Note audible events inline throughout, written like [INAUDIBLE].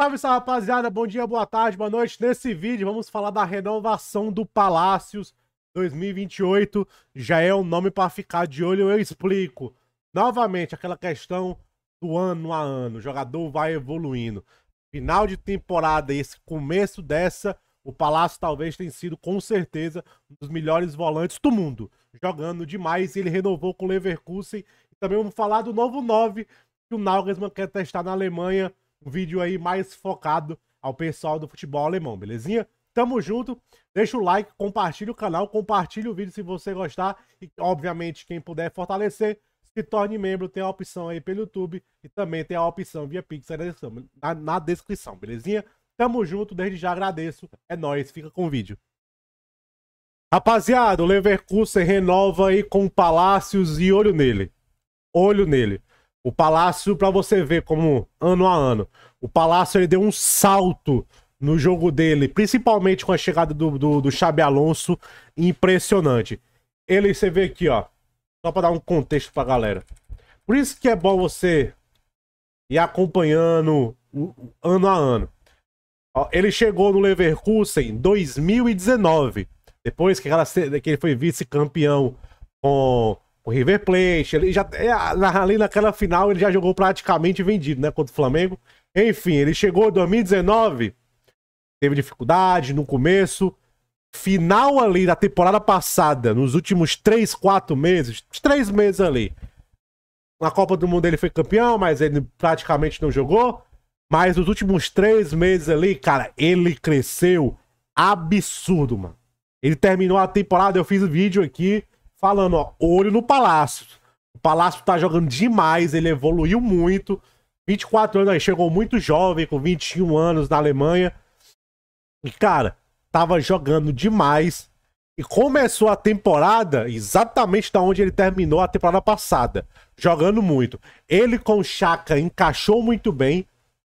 Salve, salve, rapaziada. Bom dia, boa tarde, boa noite. Nesse vídeo vamos falar da renovação do Palácios 2028. Já é um nome para ficar de olho, eu explico. Novamente, aquela questão do ano a ano. O jogador vai evoluindo. Final de temporada e esse começo dessa, o Palácio talvez tenha sido, com certeza, um dos melhores volantes do mundo. Jogando demais, ele renovou com o Leverkusen. também vamos falar do novo 9 que o Nagelsmann quer testar na Alemanha um vídeo aí mais focado ao pessoal do futebol alemão, belezinha? Tamo junto, deixa o like, compartilha o canal, compartilha o vídeo se você gostar e, obviamente, quem puder fortalecer, se torne membro, tem a opção aí pelo YouTube e também tem a opção via Pix na, na descrição, belezinha? Tamo junto, desde já agradeço, é nóis, fica com o vídeo. Rapaziada, o Leverkusen renova aí com Palácios e olho nele. Olho nele. O Palácio, para você ver como ano a ano, o Palácio ele deu um salto no jogo dele, principalmente com a chegada do, do, do Xabi Alonso, impressionante. Ele, você vê aqui, ó, só para dar um contexto a galera. Por isso que é bom você ir acompanhando ano a ano. Ele chegou no Leverkusen em 2019, depois que, que ele foi vice-campeão com o River Plate, ele já é, ali naquela final ele já jogou praticamente vendido, né, contra o Flamengo. Enfim, ele chegou em 2019, teve dificuldade no começo, final ali da temporada passada, nos últimos 3, 4 meses, 3 meses ali. Na Copa do Mundo ele foi campeão, mas ele praticamente não jogou. Mas nos últimos 3 meses ali, cara, ele cresceu absurdo, mano. Ele terminou a temporada, eu fiz o um vídeo aqui falando, ó, olho no Palácio. O Palácio tá jogando demais, ele evoluiu muito. 24 anos aí, chegou muito jovem, com 21 anos na Alemanha. E, cara, tava jogando demais. E começou a temporada exatamente da onde ele terminou a temporada passada, jogando muito. Ele com o Chaka encaixou muito bem.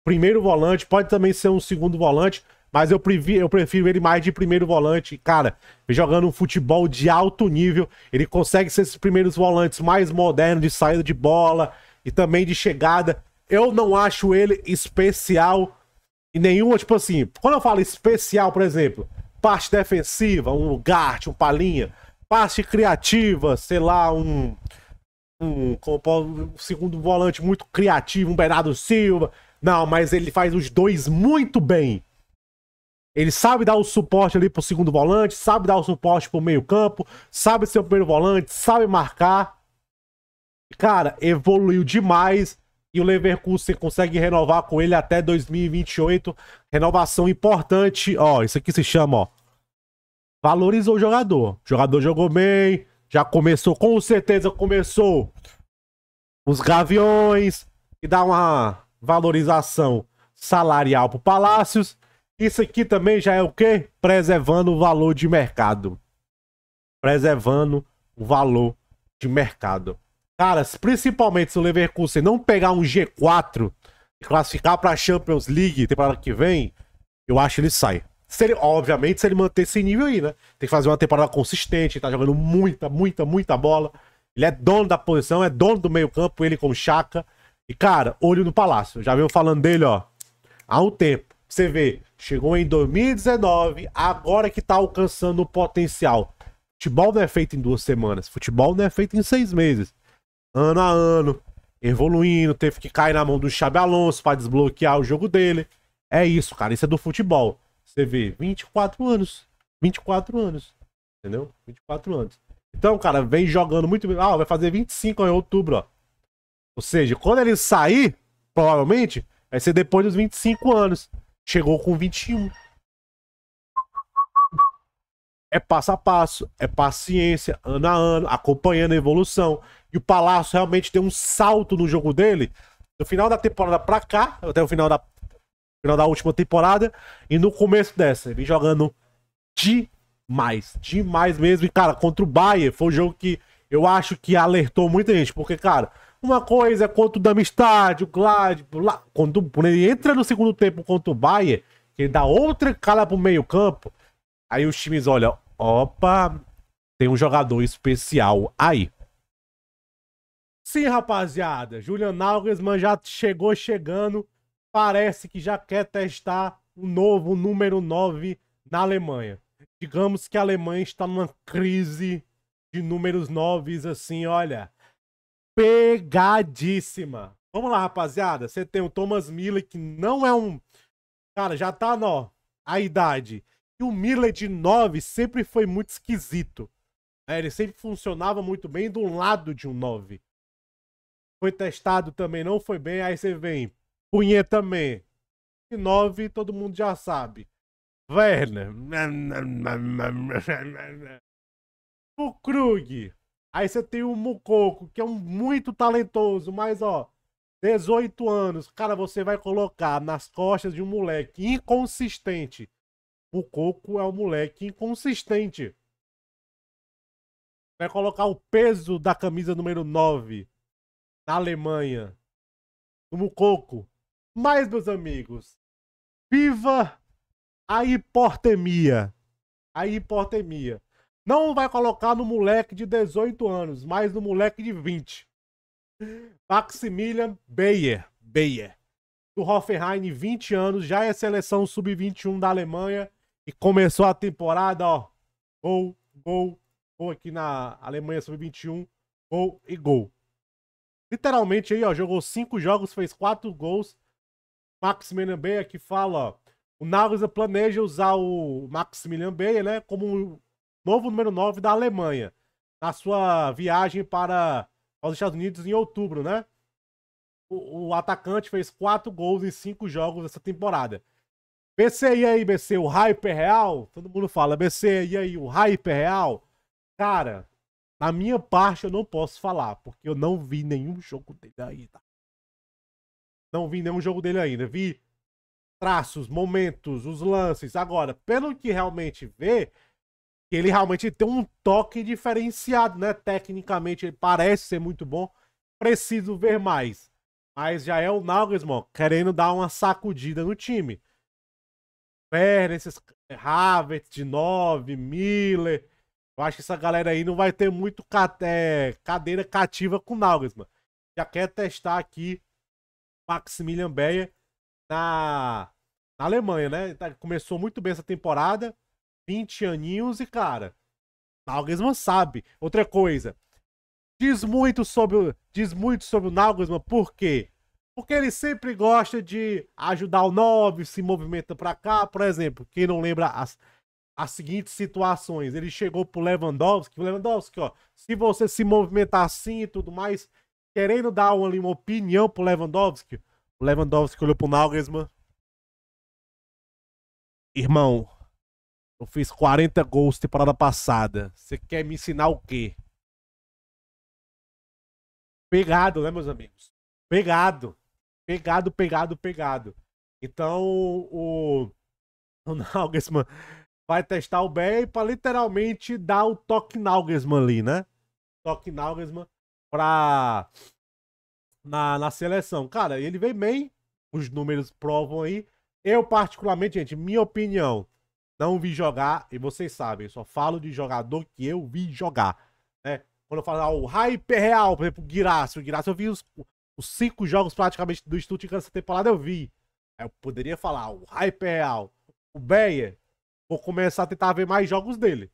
Primeiro volante, pode também ser um segundo volante, mas eu prefiro, eu prefiro ele mais de primeiro volante. Cara, jogando um futebol de alto nível, ele consegue ser esses primeiros volantes mais modernos de saída de bola e também de chegada. Eu não acho ele especial em nenhuma, tipo assim, quando eu falo especial, por exemplo, parte defensiva, um Gart, um Palinha, parte criativa, sei lá, um um, um segundo volante muito criativo, um Bernardo Silva. Não, mas ele faz os dois muito bem. Ele sabe dar o suporte ali pro segundo volante, sabe dar o suporte pro meio campo, sabe ser o primeiro volante, sabe marcar. Cara, evoluiu demais e o Leverkusen consegue renovar com ele até 2028. Renovação importante. Ó, isso aqui se chama, ó. Valorizou o jogador. O jogador jogou bem, já começou, com certeza começou os Gaviões e dá uma valorização salarial pro Palácios. Isso aqui também já é o quê? Preservando o valor de mercado. Preservando o valor de mercado. Cara, principalmente se o Leverkusen não pegar um G4 e classificar para a Champions League temporada que vem, eu acho que ele sai. Se ele, obviamente, se ele manter esse nível aí, né? Tem que fazer uma temporada consistente, tá jogando muita, muita, muita bola. Ele é dono da posição, é dono do meio-campo, ele com Chaka. E, cara, olho no palácio. Já venho falando dele, ó, há um tempo. Você vê, chegou em 2019, agora que tá alcançando o potencial. Futebol não é feito em duas semanas, futebol não é feito em seis meses. Ano a ano, evoluindo, teve que cair na mão do Xabi Alonso para desbloquear o jogo dele. É isso, cara, isso é do futebol. Você vê, 24 anos, 24 anos, entendeu? 24 anos. Então, cara, vem jogando muito bem. Ah, vai fazer 25 em outubro, ó. Ou seja, quando ele sair, provavelmente, vai ser depois dos 25 anos chegou com 21. É passo a passo, é paciência, ano a ano, acompanhando a evolução. E o Palácio realmente deu um salto no jogo dele, do final da temporada pra cá, até o final da, final da última temporada, e no começo dessa. Ele jogando demais, demais mesmo. E, cara, contra o Bayern, foi um jogo que eu acho que alertou muita gente, porque, cara, uma coisa é contra o Damistad, o Gladbach, lá, quando, quando ele entra no segundo tempo contra o Bayern, ele dá outra cala pro meio campo, aí os times olham, opa, tem um jogador especial aí. Sim, rapaziada, Julian Nagelsmann já chegou chegando, parece que já quer testar o um novo número 9 na Alemanha. Digamos que a Alemanha está numa crise de números 9, assim, olha pegadíssima. Vamos lá, rapaziada. Você tem o Thomas Miller, que não é um. Cara, já tá, ó, a idade. E o Miller de 9 sempre foi muito esquisito. É, ele sempre funcionava muito bem do lado de um 9. Foi testado também, não foi bem. Aí você vem Punheta também De 9, todo mundo já sabe. Werner. [LAUGHS] O Krug. Aí você tem o Mucoco, que é um muito talentoso, mas ó, 18 anos. Cara, você vai colocar nas costas de um moleque inconsistente. O Coco é um moleque inconsistente. Vai colocar o peso da camisa número 9 da Alemanha. Como Coco. Mas, meus amigos, viva a hipotemia. A hipotemia. Não vai colocar no moleque de 18 anos, mas no moleque de 20. Maximilian Bayer, Bayer do Hoffenheim, 20 anos, já é seleção sub-21 da Alemanha e começou a temporada, ó, gol, gol, gol aqui na Alemanha sub-21, gol e gol. Literalmente aí, ó, jogou cinco jogos, fez quatro gols. Maximilian Bayer que fala, ó, o Nagelsmann planeja usar o Maximilian Bayer, né, como novo número 9 da Alemanha, na sua viagem para os Estados Unidos em outubro, né? O, o atacante fez 4 gols em 5 jogos essa temporada. BC, e aí, BC, o hype é real? Todo mundo fala, BC, e aí, o hype é real? Cara, na minha parte eu não posso falar, porque eu não vi nenhum jogo dele ainda. Não vi nenhum jogo dele ainda. Vi traços, momentos, os lances. Agora, pelo que realmente vê, que ele realmente tem um toque diferenciado, né? Tecnicamente ele parece ser muito bom. Preciso ver mais. Mas já é o Nagelsmann querendo dar uma sacudida no time. Werner, esses Havertz de 9, Miller. Eu acho que essa galera aí não vai ter muito é, cadeira cativa com o Nagelsmann. Já quer testar aqui Maximilian Beyer na, na Alemanha, né? Tá, começou muito bem essa temporada 20 aninhos e, cara, Nalgasman sabe. Outra coisa, diz muito sobre o, diz muito sobre o Nalgasman, por quê? Porque ele sempre gosta de ajudar o 9, se movimenta para cá. Por exemplo, quem não lembra as, as seguintes situações. Ele chegou pro Lewandowski, Lewandowski, ó, se você se movimentar assim e tudo mais, querendo dar uma, uma opinião pro Lewandowski, o Lewandowski olhou pro Nagelsmann. Irmão, eu fiz 40 gols temporada passada. Você quer me ensinar o quê? Pegado, né, meus amigos? Pegado. Pegado, pegado, pegado. Então, o, o Nalgesman vai testar o Bay para literalmente dar o toque Nalgesman ali, né? Toque Nalgesman pra... Na, na seleção. Cara, ele vem bem. Os números provam aí. Eu, particularmente, gente, minha opinião não vi jogar, e vocês sabem, eu só falo de jogador que eu vi jogar. Né? Quando eu falo ah, o hyper é real, por exemplo, o Guirassi, o Guirassi eu vi os, os cinco jogos praticamente do Stuttgart essa temporada, eu vi. Eu poderia falar ah, o hyper é real, o Bayer vou começar a tentar ver mais jogos dele.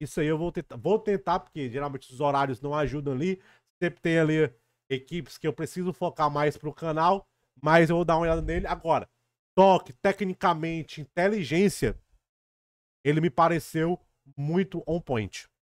Isso aí eu vou tentar, vou tentar, porque geralmente os horários não ajudam ali, sempre tem ali equipes que eu preciso focar mais pro canal, mas eu vou dar uma olhada nele agora. Toque, tecnicamente, inteligência, ele me pareceu muito on point.